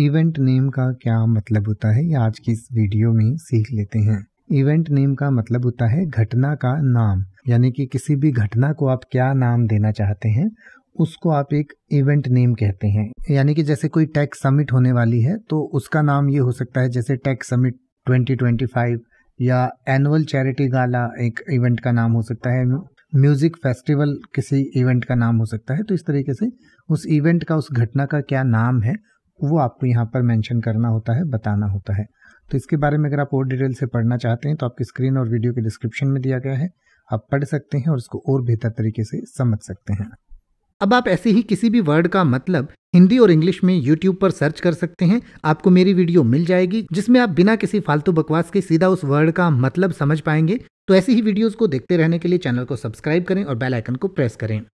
event name का क्या मतलब होता है ये आज की इस वीडियो में सीख लेते हैं इवेंट नेम का मतलब होता है घटना का नाम यानी कि किसी भी घटना को आप क्या नाम देना चाहते हैं उसको आप एक इवेंट नेम कहते हैं यानी कि जैसे कोई टैक्स समिट होने वाली है तो उसका नाम ये हो सकता है जैसे टैक्स समिट 2025 या एनुअल चैरिटी गाला एक इवेंट का नाम हो सकता है म्यूजिक फेस्टिवल किसी इवेंट का नाम हो सकता है तो इस तरीके से उस इवेंट का उस घटना का क्या नाम है वो आपको यहाँ पर मेंशन करना होता है बताना होता है तो इसके बारे में अगर आप और डिटेल से पढ़ना चाहते हैं तो आपकी स्क्रीन और वीडियो के डिस्क्रिप्शन में दिया गया है आप पढ़ सकते हैं और इसको और बेहतर तरीके से समझ सकते हैं अब आप ऐसे ही किसी भी वर्ड का मतलब हिंदी और इंग्लिश में यूट्यूब पर सर्च कर सकते हैं आपको मेरी वीडियो मिल जाएगी जिसमें आप बिना किसी फालतू बकवास के सीधा उस वर्ड का मतलब समझ पाएंगे तो ऐसी ही वीडियोस को देखते रहने के लिए चैनल को सब्सक्राइब करें और बेल आइकन को प्रेस करें